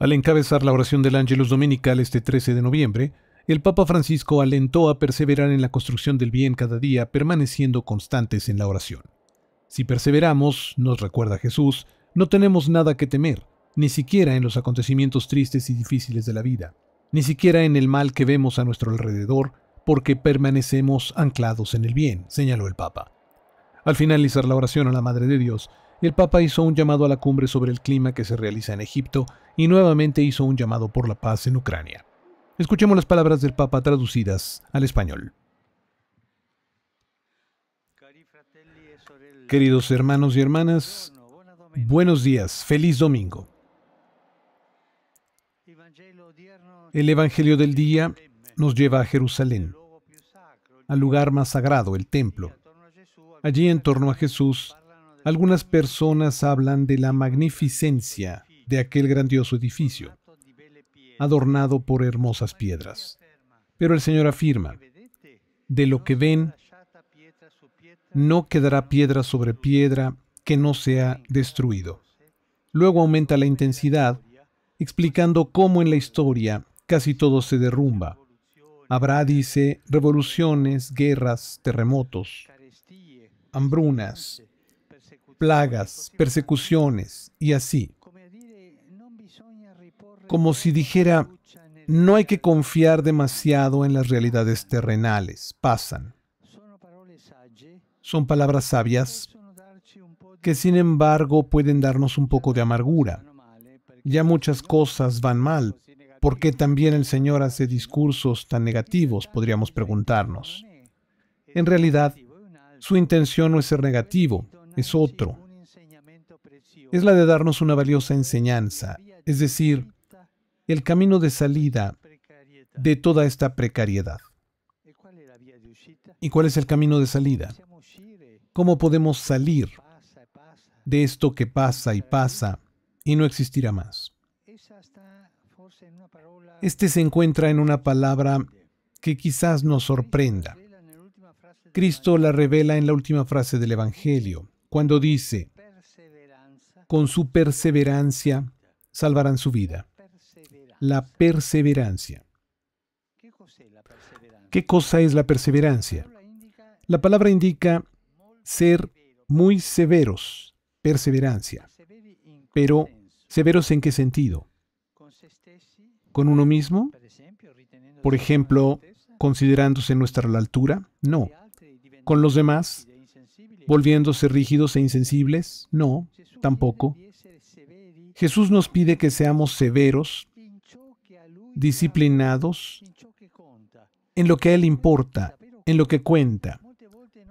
Al encabezar la oración del Ángelus Dominical este 13 de noviembre, el Papa Francisco alentó a perseverar en la construcción del bien cada día, permaneciendo constantes en la oración. Si perseveramos, nos recuerda Jesús, no tenemos nada que temer, ni siquiera en los acontecimientos tristes y difíciles de la vida, ni siquiera en el mal que vemos a nuestro alrededor, porque permanecemos anclados en el bien, señaló el Papa. Al finalizar la oración a la Madre de Dios, el Papa hizo un llamado a la cumbre sobre el clima que se realiza en Egipto y nuevamente hizo un llamado por la paz en Ucrania. Escuchemos las palabras del Papa traducidas al español. Queridos hermanos y hermanas, buenos días, feliz domingo. El Evangelio del día nos lleva a Jerusalén, al lugar más sagrado, el templo. Allí en torno a Jesús algunas personas hablan de la magnificencia de aquel grandioso edificio, adornado por hermosas piedras. Pero el Señor afirma, de lo que ven, no quedará piedra sobre piedra que no sea destruido. Luego aumenta la intensidad, explicando cómo en la historia casi todo se derrumba. Habrá, dice, revoluciones, guerras, terremotos, hambrunas, plagas, persecuciones y así. Como si dijera, no hay que confiar demasiado en las realidades terrenales, pasan. Son palabras sabias que sin embargo pueden darnos un poco de amargura. Ya muchas cosas van mal. ¿Por qué también el Señor hace discursos tan negativos? Podríamos preguntarnos. En realidad, su intención no es ser negativo, es otro. Es la de darnos una valiosa enseñanza, es decir, el camino de salida de toda esta precariedad. ¿Y cuál es el camino de salida? ¿Cómo podemos salir de esto que pasa y pasa y no existirá más? Este se encuentra en una palabra que quizás nos sorprenda. Cristo la revela en la última frase del Evangelio cuando dice, con su perseverancia salvarán su vida. La perseverancia. ¿Qué cosa es la perseverancia? La palabra indica ser muy severos, perseverancia. Pero, ¿severos en qué sentido? ¿Con uno mismo? Por ejemplo, considerándose nuestra la altura? No. ¿Con los demás? volviéndose rígidos e insensibles? No, tampoco. Jesús nos pide que seamos severos, disciplinados, en lo que a Él importa, en lo que cuenta,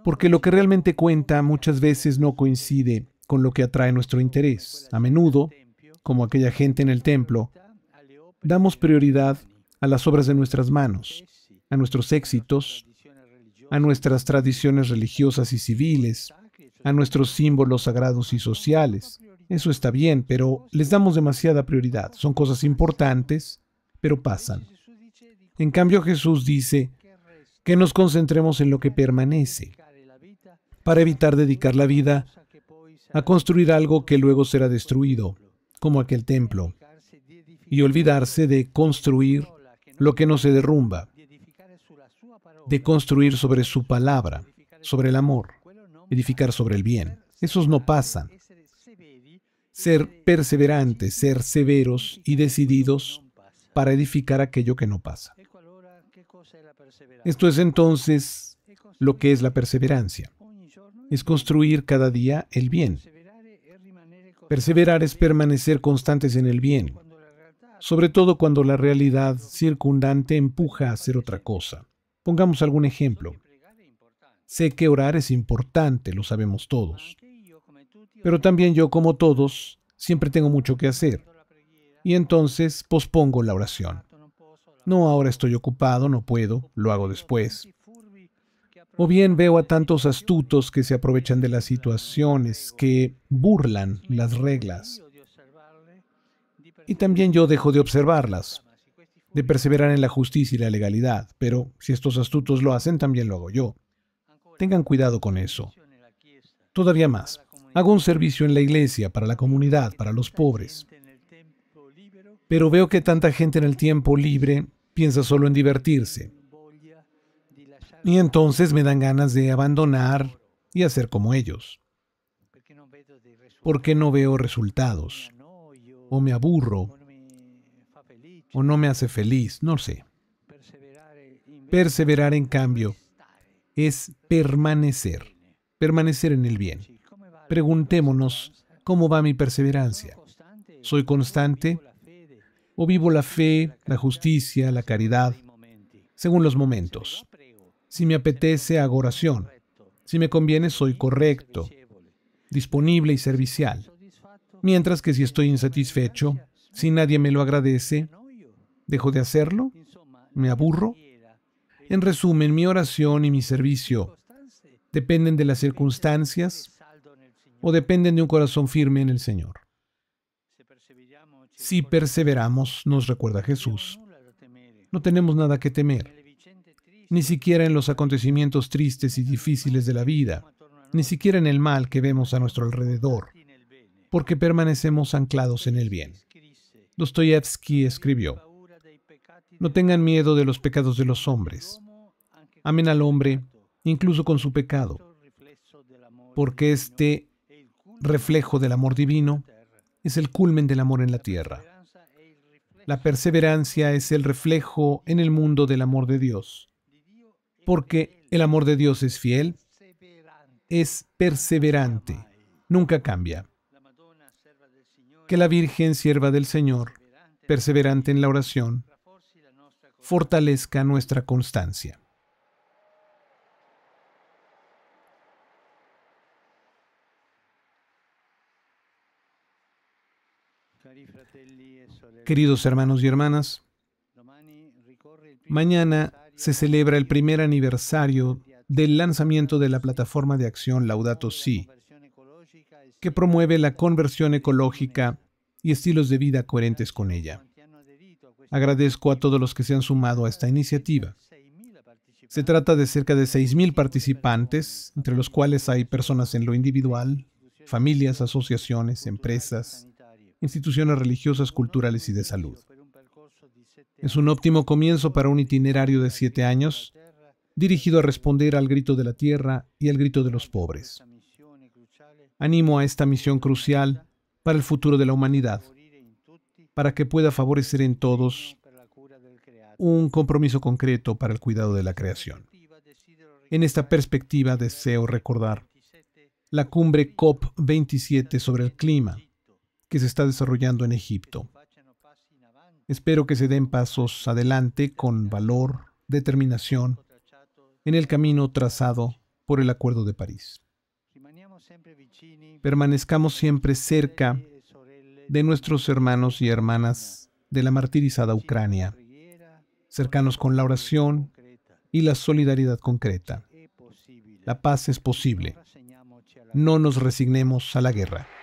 porque lo que realmente cuenta muchas veces no coincide con lo que atrae nuestro interés. A menudo, como aquella gente en el templo, damos prioridad a las obras de nuestras manos, a nuestros éxitos, a nuestras tradiciones religiosas y civiles, a nuestros símbolos sagrados y sociales. Eso está bien, pero les damos demasiada prioridad. Son cosas importantes, pero pasan. En cambio, Jesús dice que nos concentremos en lo que permanece, para evitar dedicar la vida a construir algo que luego será destruido, como aquel templo, y olvidarse de construir lo que no se derrumba de construir sobre su palabra, sobre el amor, edificar sobre el bien. Esos no pasan. Ser perseverantes, ser severos y decididos para edificar aquello que no pasa. Esto es entonces lo que es la perseverancia. Es construir cada día el bien. Perseverar es permanecer constantes en el bien, sobre todo cuando la realidad circundante empuja a hacer otra cosa. Pongamos algún ejemplo. Sé que orar es importante, lo sabemos todos. Pero también yo, como todos, siempre tengo mucho que hacer. Y entonces pospongo la oración. No, ahora estoy ocupado, no puedo, lo hago después. O bien veo a tantos astutos que se aprovechan de las situaciones, que burlan las reglas. Y también yo dejo de observarlas de perseverar en la justicia y la legalidad, pero si estos astutos lo hacen, también lo hago yo. Tengan cuidado con eso. Todavía más, hago un servicio en la iglesia, para la comunidad, para los pobres. Pero veo que tanta gente en el tiempo libre piensa solo en divertirse. Y entonces me dan ganas de abandonar y hacer como ellos. Porque no veo resultados. O me aburro o no me hace feliz, no sé. Perseverar, en cambio, es permanecer, permanecer en el bien. Preguntémonos, ¿cómo va mi perseverancia? ¿Soy constante? ¿O vivo la fe, la justicia, la caridad, según los momentos? Si me apetece, hago oración. Si me conviene, soy correcto, disponible y servicial. Mientras que si estoy insatisfecho, si nadie me lo agradece, dejo de hacerlo, me aburro. En resumen, mi oración y mi servicio dependen de las circunstancias o dependen de un corazón firme en el Señor. Si perseveramos, nos recuerda Jesús, no tenemos nada que temer, ni siquiera en los acontecimientos tristes y difíciles de la vida, ni siquiera en el mal que vemos a nuestro alrededor, porque permanecemos anclados en el bien. Dostoyevsky escribió, no tengan miedo de los pecados de los hombres. Amen al hombre, incluso con su pecado, porque este reflejo del amor divino es el culmen del amor en la tierra. La perseverancia es el reflejo en el mundo del amor de Dios, porque el amor de Dios es fiel, es perseverante, nunca cambia. Que la Virgen, sierva del Señor, perseverante en la oración, fortalezca nuestra constancia. Queridos hermanos y hermanas, mañana se celebra el primer aniversario del lanzamiento de la plataforma de acción Laudato Si, que promueve la conversión ecológica y estilos de vida coherentes con ella. Agradezco a todos los que se han sumado a esta iniciativa. Se trata de cerca de 6.000 participantes, entre los cuales hay personas en lo individual, familias, asociaciones, empresas, instituciones religiosas, culturales y de salud. Es un óptimo comienzo para un itinerario de siete años dirigido a responder al grito de la tierra y al grito de los pobres. Animo a esta misión crucial para el futuro de la humanidad para que pueda favorecer en todos un compromiso concreto para el cuidado de la creación. En esta perspectiva deseo recordar la cumbre COP27 sobre el clima que se está desarrollando en Egipto. Espero que se den pasos adelante con valor, determinación, en el camino trazado por el Acuerdo de París. Permanezcamos siempre cerca de nuestros hermanos y hermanas de la martirizada Ucrania, cercanos con la oración y la solidaridad concreta. La paz es posible. No nos resignemos a la guerra.